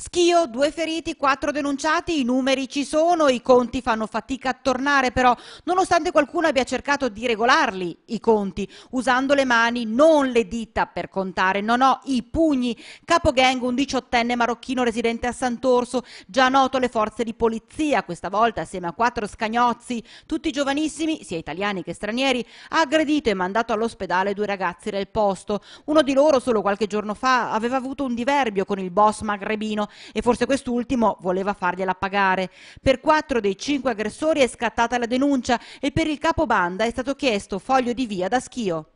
Schio, due feriti, quattro denunciati, i numeri ci sono, i conti fanno fatica a tornare però, nonostante qualcuno abbia cercato di regolarli i conti, usando le mani, non le dita per contare, no no, i pugni. Capo gang, un diciottenne marocchino residente a Sant'Orso, già noto alle forze di polizia, questa volta assieme a quattro scagnozzi, tutti giovanissimi, sia italiani che stranieri, ha aggredito e mandato all'ospedale due ragazzi del posto. Uno di loro, solo qualche giorno fa, aveva avuto un diverbio con il boss magrebino, e forse quest'ultimo voleva fargliela pagare. Per quattro dei cinque aggressori è scattata la denuncia e per il capobanda è stato chiesto foglio di via da Schio.